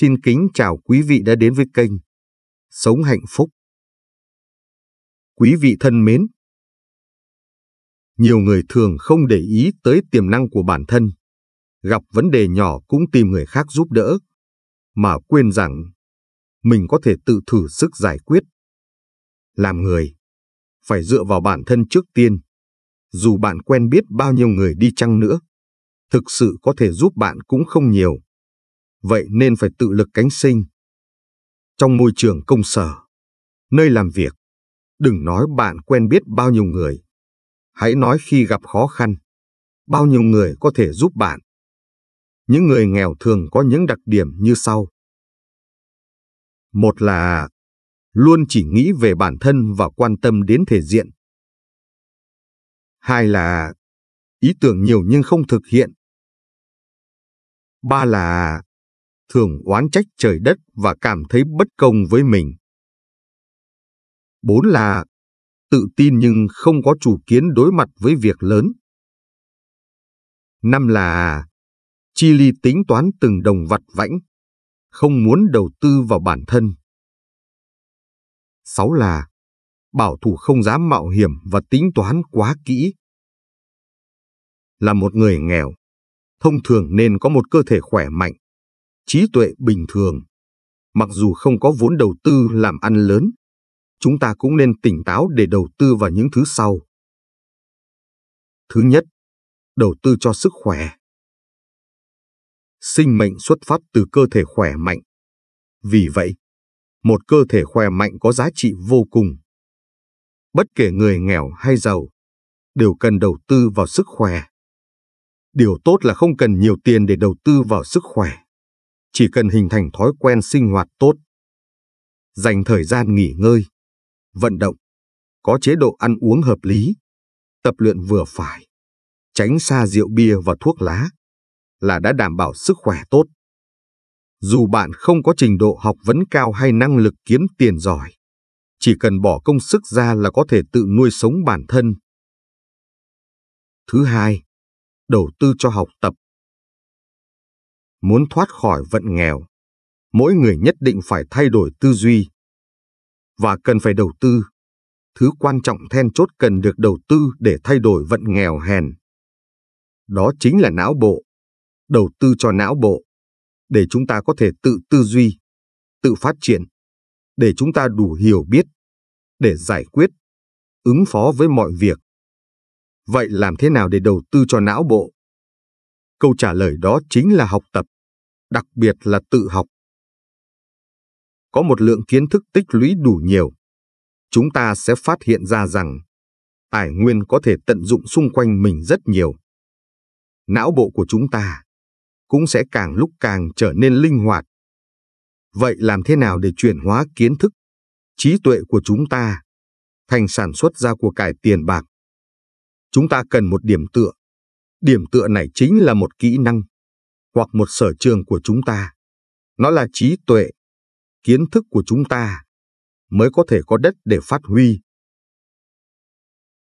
Xin kính chào quý vị đã đến với kênh Sống Hạnh Phúc. Quý vị thân mến, nhiều người thường không để ý tới tiềm năng của bản thân, gặp vấn đề nhỏ cũng tìm người khác giúp đỡ, mà quên rằng mình có thể tự thử sức giải quyết. Làm người, phải dựa vào bản thân trước tiên, dù bạn quen biết bao nhiêu người đi chăng nữa, thực sự có thể giúp bạn cũng không nhiều vậy nên phải tự lực cánh sinh. Trong môi trường công sở, nơi làm việc, đừng nói bạn quen biết bao nhiêu người. Hãy nói khi gặp khó khăn, bao nhiêu người có thể giúp bạn. Những người nghèo thường có những đặc điểm như sau. Một là luôn chỉ nghĩ về bản thân và quan tâm đến thể diện. Hai là ý tưởng nhiều nhưng không thực hiện. Ba là thường oán trách trời đất và cảm thấy bất công với mình. Bốn là tự tin nhưng không có chủ kiến đối mặt với việc lớn. Năm là chi ly tính toán từng đồng vặt vãnh, không muốn đầu tư vào bản thân. Sáu là bảo thủ không dám mạo hiểm và tính toán quá kỹ. Là một người nghèo, thông thường nên có một cơ thể khỏe mạnh, trí tuệ bình thường. Mặc dù không có vốn đầu tư làm ăn lớn, chúng ta cũng nên tỉnh táo để đầu tư vào những thứ sau. Thứ nhất, đầu tư cho sức khỏe. Sinh mệnh xuất phát từ cơ thể khỏe mạnh. Vì vậy, một cơ thể khỏe mạnh có giá trị vô cùng. Bất kể người nghèo hay giàu, đều cần đầu tư vào sức khỏe. Điều tốt là không cần nhiều tiền để đầu tư vào sức khỏe chỉ cần hình thành thói quen sinh hoạt tốt, dành thời gian nghỉ ngơi, vận động, có chế độ ăn uống hợp lý, tập luyện vừa phải, tránh xa rượu bia và thuốc lá, là đã đảm bảo sức khỏe tốt. Dù bạn không có trình độ học vấn cao hay năng lực kiếm tiền giỏi, chỉ cần bỏ công sức ra là có thể tự nuôi sống bản thân. Thứ hai, đầu tư cho học tập muốn thoát khỏi vận nghèo, mỗi người nhất định phải thay đổi tư duy. Và cần phải đầu tư. Thứ quan trọng then chốt cần được đầu tư để thay đổi vận nghèo hèn. Đó chính là não bộ. Đầu tư cho não bộ. Để chúng ta có thể tự tư duy, tự phát triển. Để chúng ta đủ hiểu biết. Để giải quyết, ứng phó với mọi việc. Vậy làm thế nào để đầu tư cho não bộ? Câu trả lời đó chính là học tập đặc biệt là tự học. Có một lượng kiến thức tích lũy đủ nhiều, chúng ta sẽ phát hiện ra rằng tài nguyên có thể tận dụng xung quanh mình rất nhiều. Não bộ của chúng ta cũng sẽ càng lúc càng trở nên linh hoạt. Vậy làm thế nào để chuyển hóa kiến thức, trí tuệ của chúng ta thành sản xuất ra của cải tiền bạc? Chúng ta cần một điểm tựa. Điểm tựa này chính là một kỹ năng hoặc một sở trường của chúng ta. Nó là trí tuệ, kiến thức của chúng ta mới có thể có đất để phát huy.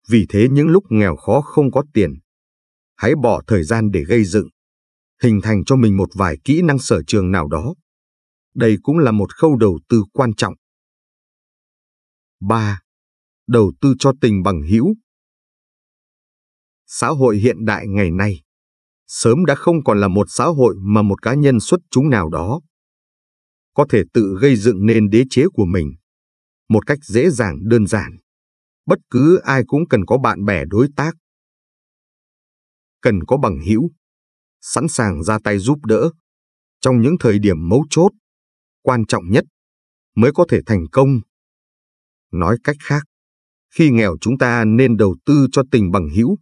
Vì thế những lúc nghèo khó không có tiền, hãy bỏ thời gian để gây dựng, hình thành cho mình một vài kỹ năng sở trường nào đó. Đây cũng là một khâu đầu tư quan trọng. 3. Đầu tư cho tình bằng hữu. Xã hội hiện đại ngày nay sớm đã không còn là một xã hội mà một cá nhân xuất chúng nào đó có thể tự gây dựng nên đế chế của mình một cách dễ dàng đơn giản. Bất cứ ai cũng cần có bạn bè đối tác, cần có bằng hữu, sẵn sàng ra tay giúp đỡ trong những thời điểm mấu chốt, quan trọng nhất mới có thể thành công. Nói cách khác, khi nghèo chúng ta nên đầu tư cho tình bằng hữu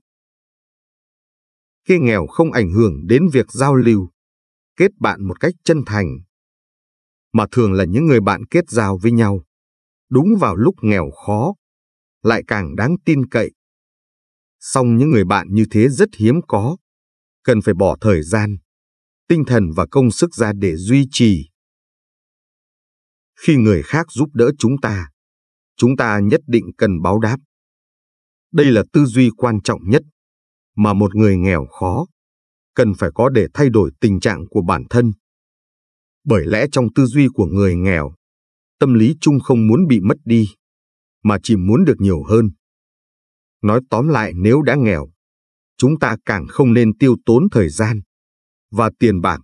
khi nghèo không ảnh hưởng đến việc giao lưu, kết bạn một cách chân thành. Mà thường là những người bạn kết giao với nhau, đúng vào lúc nghèo khó, lại càng đáng tin cậy. Song những người bạn như thế rất hiếm có, cần phải bỏ thời gian, tinh thần và công sức ra để duy trì. Khi người khác giúp đỡ chúng ta, chúng ta nhất định cần báo đáp. Đây là tư duy quan trọng nhất mà một người nghèo khó cần phải có để thay đổi tình trạng của bản thân. Bởi lẽ trong tư duy của người nghèo, tâm lý chung không muốn bị mất đi, mà chỉ muốn được nhiều hơn. Nói tóm lại nếu đã nghèo, chúng ta càng không nên tiêu tốn thời gian và tiền bạc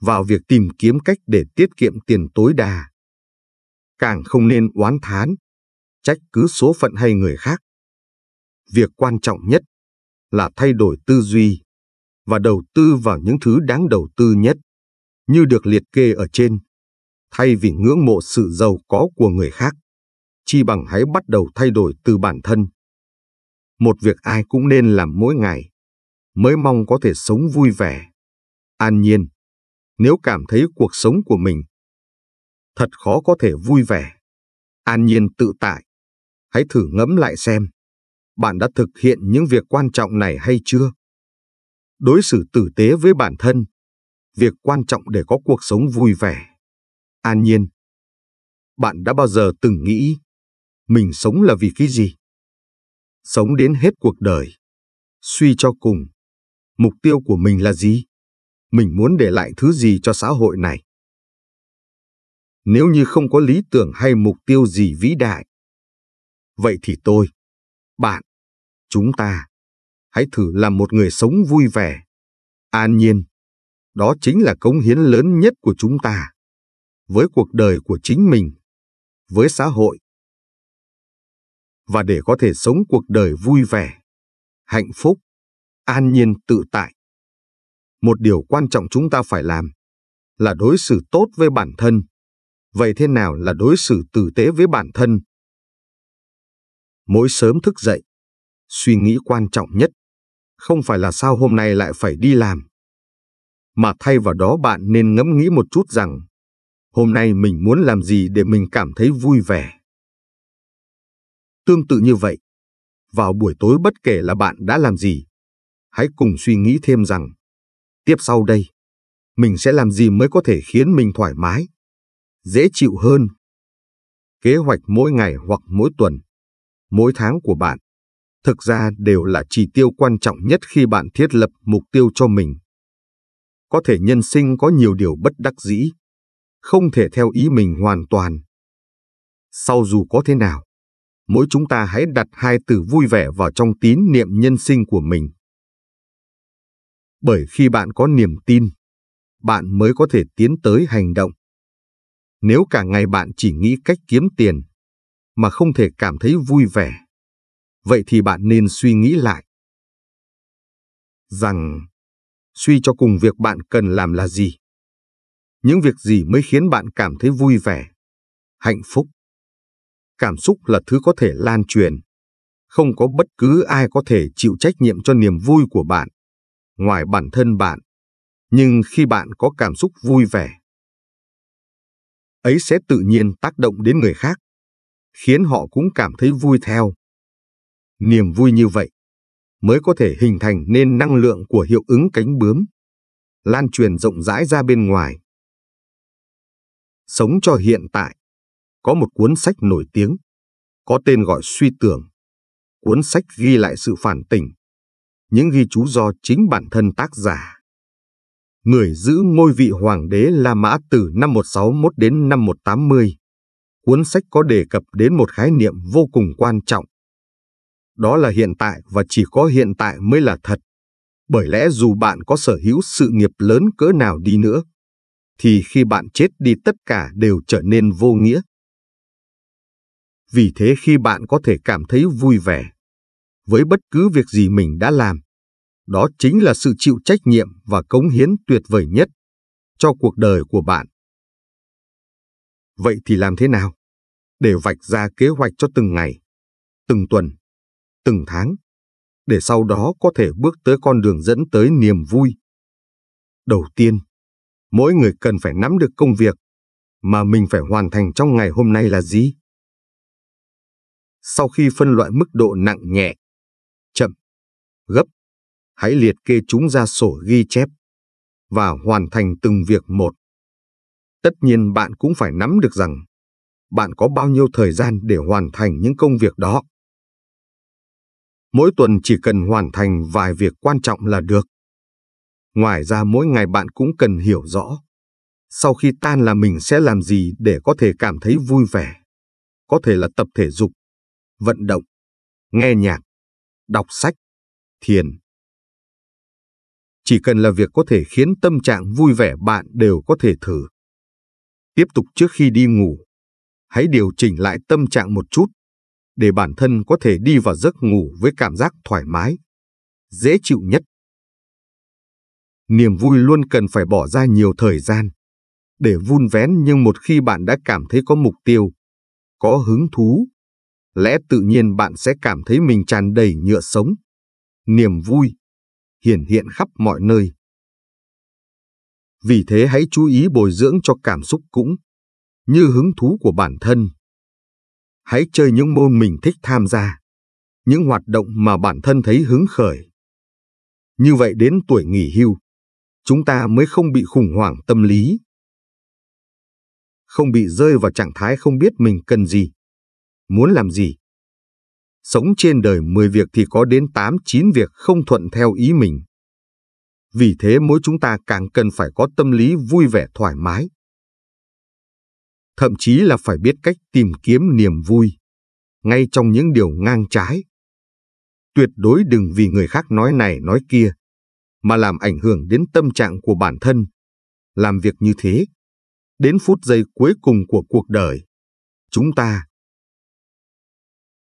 vào việc tìm kiếm cách để tiết kiệm tiền tối đa. Càng không nên oán thán, trách cứ số phận hay người khác. Việc quan trọng nhất là thay đổi tư duy và đầu tư vào những thứ đáng đầu tư nhất, như được liệt kê ở trên, thay vì ngưỡng mộ sự giàu có của người khác, chi bằng hãy bắt đầu thay đổi từ bản thân. Một việc ai cũng nên làm mỗi ngày, mới mong có thể sống vui vẻ, an nhiên, nếu cảm thấy cuộc sống của mình thật khó có thể vui vẻ, an nhiên tự tại. Hãy thử ngẫm lại xem bạn đã thực hiện những việc quan trọng này hay chưa? Đối xử tử tế với bản thân, việc quan trọng để có cuộc sống vui vẻ, an nhiên. Bạn đã bao giờ từng nghĩ mình sống là vì cái gì? Sống đến hết cuộc đời, suy cho cùng, mục tiêu của mình là gì? Mình muốn để lại thứ gì cho xã hội này? Nếu như không có lý tưởng hay mục tiêu gì vĩ đại, vậy thì tôi bạn, chúng ta. Hãy thử làm một người sống vui vẻ, an nhiên. Đó chính là cống hiến lớn nhất của chúng ta, với cuộc đời của chính mình, với xã hội. Và để có thể sống cuộc đời vui vẻ, hạnh phúc, an nhiên tự tại. Một điều quan trọng chúng ta phải làm là đối xử tốt với bản thân. Vậy thế nào là đối xử tử tế với bản thân? mỗi sớm thức dậy. Suy nghĩ quan trọng nhất, không phải là sao hôm nay lại phải đi làm. Mà thay vào đó bạn nên ngẫm nghĩ một chút rằng, hôm nay mình muốn làm gì để mình cảm thấy vui vẻ. Tương tự như vậy, vào buổi tối bất kể là bạn đã làm gì, hãy cùng suy nghĩ thêm rằng, tiếp sau đây, mình sẽ làm gì mới có thể khiến mình thoải mái, dễ chịu hơn. Kế hoạch mỗi ngày hoặc mỗi tuần mỗi tháng của bạn thực ra đều là chỉ tiêu quan trọng nhất khi bạn thiết lập mục tiêu cho mình. Có thể nhân sinh có nhiều điều bất đắc dĩ, không thể theo ý mình hoàn toàn. Sau dù có thế nào, mỗi chúng ta hãy đặt hai từ vui vẻ vào trong tín niệm nhân sinh của mình. Bởi khi bạn có niềm tin, bạn mới có thể tiến tới hành động. Nếu cả ngày bạn chỉ nghĩ cách kiếm tiền, mà không thể cảm thấy vui vẻ. Vậy thì bạn nên suy nghĩ lại. Rằng, suy cho cùng việc bạn cần làm là gì? Những việc gì mới khiến bạn cảm thấy vui vẻ, hạnh phúc? Cảm xúc là thứ có thể lan truyền. Không có bất cứ ai có thể chịu trách nhiệm cho niềm vui của bạn, ngoài bản thân bạn. Nhưng khi bạn có cảm xúc vui vẻ, ấy sẽ tự nhiên tác động đến người khác khiến họ cũng cảm thấy vui theo. Niềm vui như vậy mới có thể hình thành nên năng lượng của hiệu ứng cánh bướm, lan truyền rộng rãi ra bên ngoài. Sống cho hiện tại, có một cuốn sách nổi tiếng, có tên gọi Suy tưởng. Cuốn sách ghi lại sự phản tỉnh, những ghi chú do chính bản thân tác giả. Người giữ ngôi vị hoàng đế La Mã từ năm 161 đến năm 180 cuốn sách có đề cập đến một khái niệm vô cùng quan trọng. Đó là hiện tại và chỉ có hiện tại mới là thật. Bởi lẽ dù bạn có sở hữu sự nghiệp lớn cỡ nào đi nữa, thì khi bạn chết đi tất cả đều trở nên vô nghĩa. Vì thế khi bạn có thể cảm thấy vui vẻ với bất cứ việc gì mình đã làm, đó chính là sự chịu trách nhiệm và cống hiến tuyệt vời nhất cho cuộc đời của bạn. Vậy thì làm thế nào? Để vạch ra kế hoạch cho từng ngày, từng tuần, từng tháng, để sau đó có thể bước tới con đường dẫn tới niềm vui. Đầu tiên, mỗi người cần phải nắm được công việc mà mình phải hoàn thành trong ngày hôm nay là gì? Sau khi phân loại mức độ nặng nhẹ, chậm, gấp, hãy liệt kê chúng ra sổ ghi chép và hoàn thành từng việc một. Tất nhiên bạn cũng phải nắm được rằng bạn có bao nhiêu thời gian để hoàn thành những công việc đó. Mỗi tuần chỉ cần hoàn thành vài việc quan trọng là được. Ngoài ra mỗi ngày bạn cũng cần hiểu rõ. Sau khi tan là mình sẽ làm gì để có thể cảm thấy vui vẻ. Có thể là tập thể dục, vận động, nghe nhạc, đọc sách, thiền. Chỉ cần là việc có thể khiến tâm trạng vui vẻ bạn đều có thể thử. Tiếp tục trước khi đi ngủ, hãy điều chỉnh lại tâm trạng một chút để bản thân có thể đi vào giấc ngủ với cảm giác thoải mái, dễ chịu nhất. Niềm vui luôn cần phải bỏ ra nhiều thời gian để vun vén nhưng một khi bạn đã cảm thấy có mục tiêu, có hứng thú, lẽ tự nhiên bạn sẽ cảm thấy mình tràn đầy nhựa sống, niềm vui, hiển hiện khắp mọi nơi. Vì thế hãy chú ý bồi dưỡng cho cảm xúc cũng như hứng thú của bản thân. Hãy chơi những môn mình thích tham gia, những hoạt động mà bản thân thấy hứng khởi. Như vậy đến tuổi nghỉ hưu, chúng ta mới không bị khủng hoảng tâm lý. Không bị rơi vào trạng thái không biết mình cần gì, muốn làm gì. Sống trên đời 10 việc thì có đến 8-9 việc không thuận theo ý mình. Vì thế mỗi chúng ta càng cần phải có tâm lý vui vẻ thoải mái. Thậm chí là phải biết cách tìm kiếm niềm vui, ngay trong những điều ngang trái. Tuyệt đối đừng vì người khác nói này nói kia, mà làm ảnh hưởng đến tâm trạng của bản thân. Làm việc như thế, đến phút giây cuối cùng của cuộc đời, chúng ta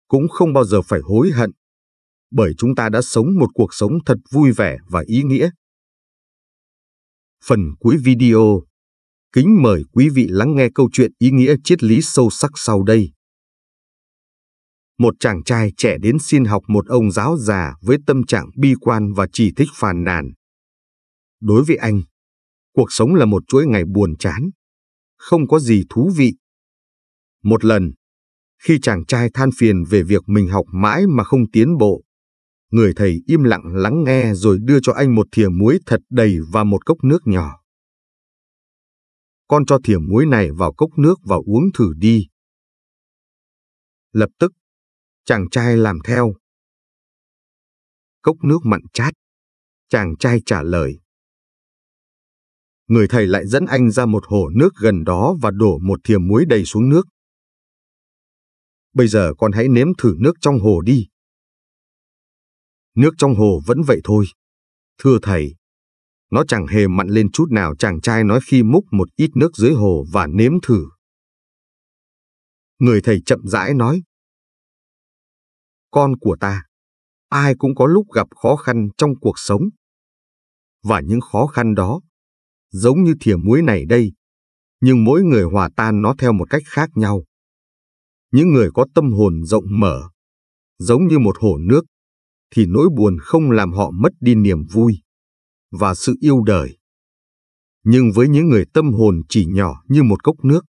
cũng không bao giờ phải hối hận, bởi chúng ta đã sống một cuộc sống thật vui vẻ và ý nghĩa. Phần cuối video Kính mời quý vị lắng nghe câu chuyện ý nghĩa triết lý sâu sắc sau đây. Một chàng trai trẻ đến xin học một ông giáo già với tâm trạng bi quan và chỉ thích phàn nàn. Đối với anh, cuộc sống là một chuỗi ngày buồn chán, không có gì thú vị. Một lần, khi chàng trai than phiền về việc mình học mãi mà không tiến bộ, Người thầy im lặng lắng nghe rồi đưa cho anh một thìa muối thật đầy và một cốc nước nhỏ. Con cho thìa muối này vào cốc nước và uống thử đi. Lập tức, chàng trai làm theo. Cốc nước mặn chát, chàng trai trả lời. Người thầy lại dẫn anh ra một hồ nước gần đó và đổ một thìa muối đầy xuống nước. Bây giờ con hãy nếm thử nước trong hồ đi. Nước trong hồ vẫn vậy thôi. Thưa thầy, nó chẳng hề mặn lên chút nào chàng trai nói khi múc một ít nước dưới hồ và nếm thử. Người thầy chậm rãi nói. Con của ta, ai cũng có lúc gặp khó khăn trong cuộc sống. Và những khó khăn đó, giống như thìa muối này đây, nhưng mỗi người hòa tan nó theo một cách khác nhau. Những người có tâm hồn rộng mở, giống như một hồ nước thì nỗi buồn không làm họ mất đi niềm vui và sự yêu đời. Nhưng với những người tâm hồn chỉ nhỏ như một cốc nước,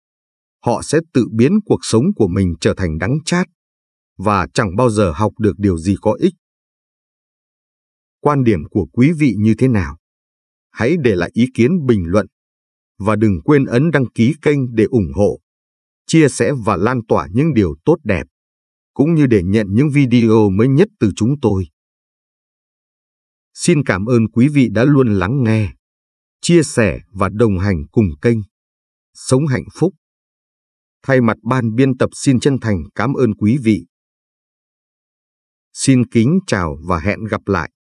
họ sẽ tự biến cuộc sống của mình trở thành đắng chát và chẳng bao giờ học được điều gì có ích. Quan điểm của quý vị như thế nào? Hãy để lại ý kiến bình luận và đừng quên ấn đăng ký kênh để ủng hộ, chia sẻ và lan tỏa những điều tốt đẹp cũng như để nhận những video mới nhất từ chúng tôi. Xin cảm ơn quý vị đã luôn lắng nghe, chia sẻ và đồng hành cùng kênh. Sống hạnh phúc. Thay mặt ban biên tập xin chân thành cảm ơn quý vị. Xin kính chào và hẹn gặp lại.